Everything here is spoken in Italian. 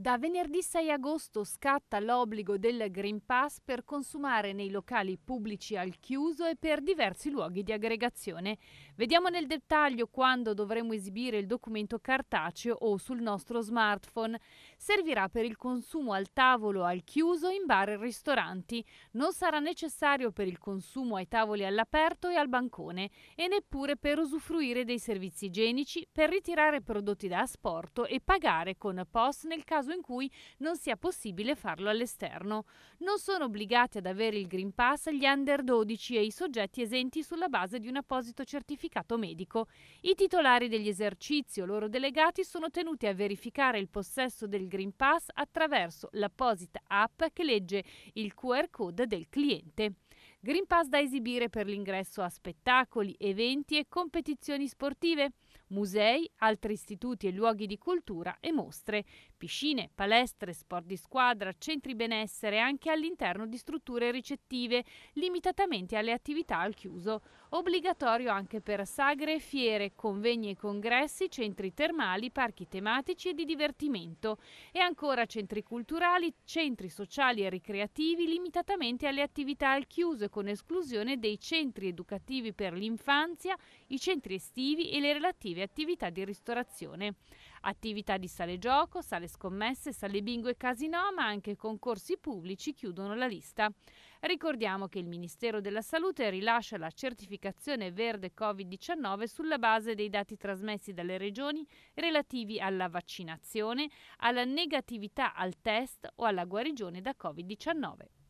Da venerdì 6 agosto scatta l'obbligo del Green Pass per consumare nei locali pubblici al chiuso e per diversi luoghi di aggregazione. Vediamo nel dettaglio quando dovremo esibire il documento cartaceo o sul nostro smartphone. Servirà per il consumo al tavolo al chiuso in bar e ristoranti. Non sarà necessario per il consumo ai tavoli all'aperto e al bancone e neppure per usufruire dei servizi igienici, per ritirare prodotti da asporto e pagare con POS nel caso caso in cui non sia possibile farlo all'esterno. Non sono obbligati ad avere il Green Pass gli under 12 e i soggetti esenti sulla base di un apposito certificato medico. I titolari degli esercizi o loro delegati sono tenuti a verificare il possesso del Green Pass attraverso l'apposita app che legge il QR code del cliente. Green Pass da esibire per l'ingresso a spettacoli, eventi e competizioni sportive, musei, altri istituti e luoghi di cultura e mostre, piscine, palestre, sport di squadra, centri benessere anche all'interno di strutture ricettive, limitatamente alle attività al chiuso. Obbligatorio anche per sagre e fiere, convegni e congressi, centri termali, parchi tematici e di divertimento e ancora centri culturali, centri sociali e ricreativi limitatamente alle attività al chiuso con esclusione dei centri educativi per l'infanzia, i centri estivi e le relative attività di ristorazione. Attività di sale gioco, sale scommesse, sale bingo e casino, ma anche concorsi pubblici chiudono la lista. Ricordiamo che il Ministero della Salute rilascia la certificazione verde Covid-19 sulla base dei dati trasmessi dalle regioni relativi alla vaccinazione, alla negatività al test o alla guarigione da Covid-19.